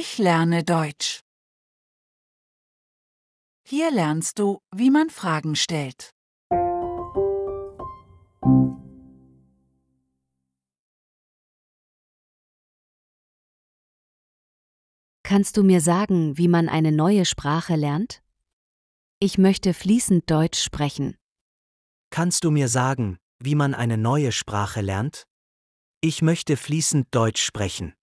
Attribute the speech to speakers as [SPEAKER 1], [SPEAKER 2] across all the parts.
[SPEAKER 1] Ich lerne Deutsch. Hier lernst du, wie man Fragen stellt.
[SPEAKER 2] Kannst du mir sagen, wie man eine neue Sprache lernt? Ich möchte fließend Deutsch sprechen.
[SPEAKER 3] Kannst du mir sagen, wie man eine neue Sprache lernt? Ich möchte fließend Deutsch sprechen.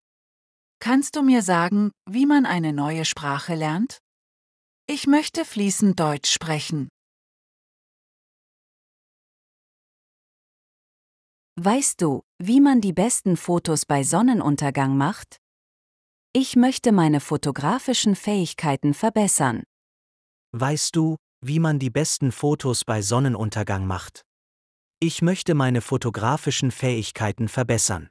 [SPEAKER 4] Kannst du mir sagen, wie man eine neue Sprache lernt? Ich möchte fließend
[SPEAKER 1] Deutsch sprechen.
[SPEAKER 2] Weißt du, wie man die besten Fotos bei Sonnenuntergang macht? Ich möchte meine fotografischen Fähigkeiten verbessern. Weißt
[SPEAKER 3] du, wie man die besten Fotos bei Sonnenuntergang macht? Ich möchte meine fotografischen Fähigkeiten verbessern.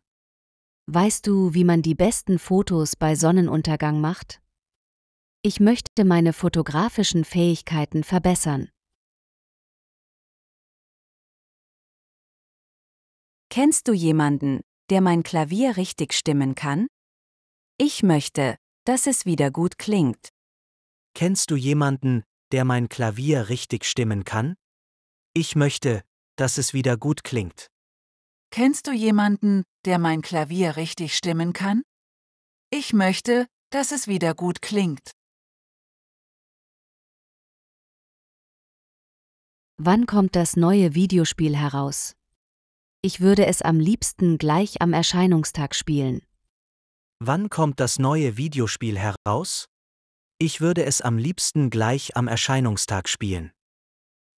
[SPEAKER 2] Weißt du, wie man die besten Fotos bei Sonnenuntergang macht? Ich möchte meine fotografischen Fähigkeiten
[SPEAKER 1] verbessern.
[SPEAKER 2] Kennst du jemanden, der mein Klavier richtig stimmen kann? Ich möchte, dass es wieder gut klingt. Kennst du jemanden, der mein
[SPEAKER 3] Klavier richtig stimmen kann? Ich möchte, dass es wieder gut klingt.
[SPEAKER 4] Kennst du jemanden, der mein Klavier richtig stimmen kann? Ich möchte, dass es wieder gut klingt.
[SPEAKER 5] Wann kommt das neue Videospiel heraus?
[SPEAKER 2] Ich würde es am liebsten gleich am Erscheinungstag spielen.
[SPEAKER 5] Wann kommt
[SPEAKER 3] das neue Videospiel heraus? Ich würde es am liebsten gleich am Erscheinungstag spielen.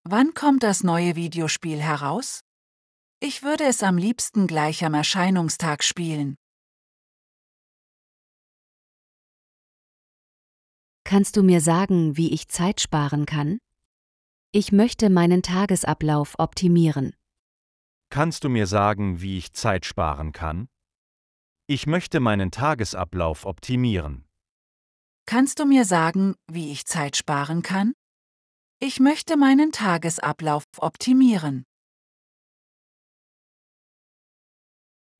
[SPEAKER 4] Wann kommt das neue Videospiel heraus? Ich würde es am liebsten gleich am Erscheinungstag spielen.
[SPEAKER 1] Kannst du mir sagen, wie ich Zeit sparen kann?
[SPEAKER 2] Ich möchte meinen Tagesablauf optimieren.
[SPEAKER 5] Kannst
[SPEAKER 3] du mir sagen, wie ich Zeit sparen kann? Ich möchte meinen Tagesablauf optimieren.
[SPEAKER 4] Kannst du mir sagen, wie ich Zeit sparen kann? Ich möchte meinen Tagesablauf optimieren.